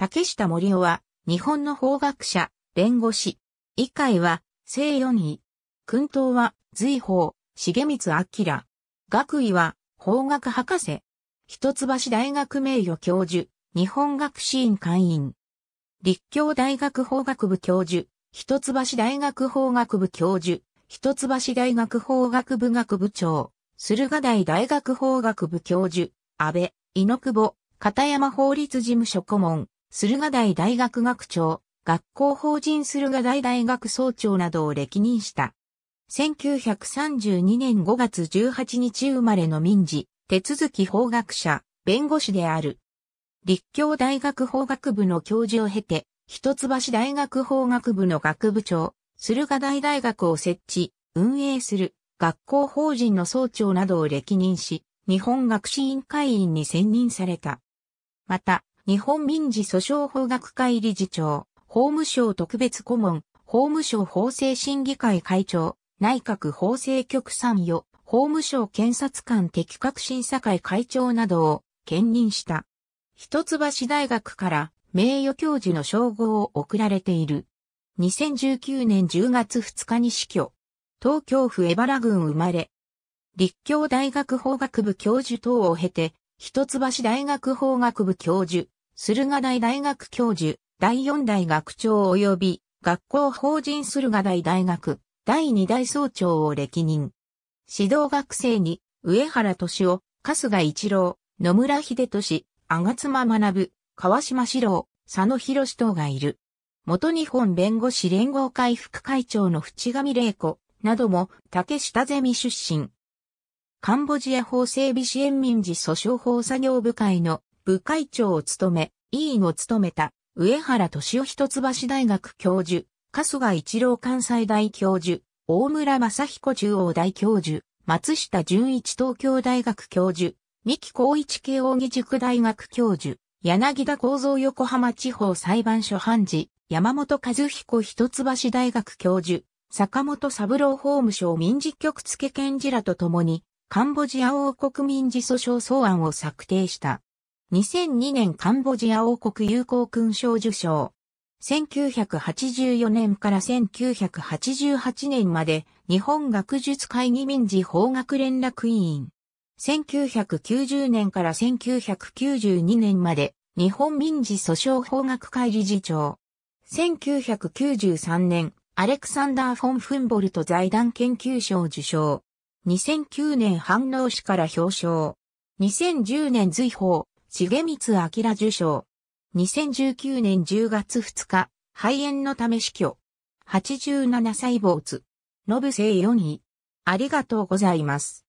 竹下森夫は、日本の法学者、弁護士。以会は、西四位。訓党は、随法、重光明。学位は、法学博士。一橋大学名誉教授、日本学士院会員。立教大学法学部教授、一橋大学法学部教授、一橋大学法学部学部長、駿河台大学法学部教授、安倍、猪久保、片山法律事務所顧問、駿河台大学学長、学校法人駿河台大学総長などを歴任した。1932年5月18日生まれの民事、手続き法学者、弁護士である。立教大学法学部の教授を経て、一橋大学法学部の学部長、駿河台大学を設置、運営する学校法人の総長などを歴任し、日本学士委員会員に選任された。また、日本民事訴訟法学会理事長、法務省特別顧問、法務省法制審議会会長、内閣法制局参与、法務省検察官適格審査会会長などを兼任した。一橋大学から名誉教授の称号を贈られている。2019年10月2日に死去。東京府江原郡生まれ。立教大学法学部教授等を経て、一橋大学法学部教授、駿河台大学教授、第四代学長及び学校法人駿河台大学第二代総長を歴任。指導学生に上原敏夫、春日一郎、野村秀俊、吾妻学、川島史郎、佐野博士等がいる。元日本弁護士連合会副会長の淵上玲子なども竹下ゼミ出身。カンボジア法整備支援民事訴訟法作業部会の部会長を務め、委員を務めた、上原敏夫一橋大学教授、春日一郎関西大教授、大村正彦中央大教授、松下淳一東京大学教授、三木光一慶應義塾大学教授、柳田幸三横浜地方裁判所判事、山本和彦一橋大学教授、坂本三郎法務省民事局付検事らと共に、カンボジア王国民事訴訟草案を策定した。2002年カンボジア王国友好勲章受章。1984年から1988年まで日本学術会議民事法学連絡委員。1990年から1992年まで日本民事訴訟法学会理事長。1993年、アレクサンダー・フォン・フンボルト財団研究賞受賞。2009年反応市から表彰。2010年随法、重光明受賞。2019年10月2日、肺炎のため死去。87歳没。ノブ生4位。ありがとうございます。